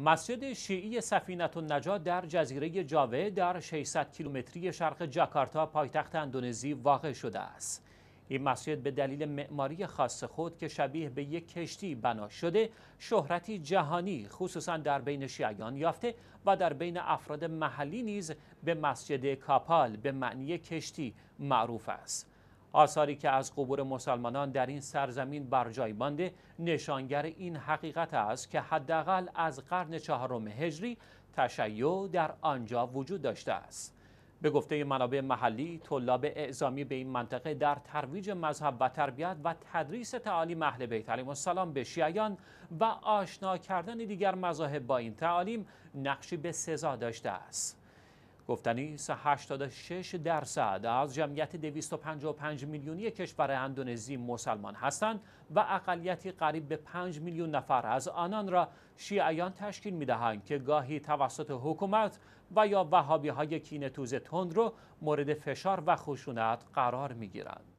مسجد شیعی سفینت و نجات در جزیره جاوه در 600 کیلومتری شرق جاکارتا پایتخت اندونزی واقع شده است. این مسجد به دلیل معماری خاص خود که شبیه به یک کشتی بنا شده شهرتی جهانی خصوصا در بین شیعیان یافته و در بین افراد محلی نیز به مسجد کاپال به معنی کشتی معروف است. آثاری که از قبور مسلمانان در این سرزمین بر جای مانده نشانگر این حقیقت است که حداقل از قرن چهارم هجری تشیع در آنجا وجود داشته است به گفته منابع محلی طلاب اعزامی به این منطقه در ترویج مذهب و تربیت و تدریس تعالیم اهل بیت علیهم السلام به شیعیان و آشنا کردن دیگر مذاهب با این تعالیم نقشی به سزا داشته است گفتنی است 86 درصد از جمعیت 255 میلیونی کشور اندونزی مسلمان هستند و اقلیتی قریب به 5 میلیون نفر از آنان را شیعیان تشکیل میدهند که گاهی توسط حکومت و یا وهابی های کینه تند رو مورد فشار و خشونت قرار میگیرند.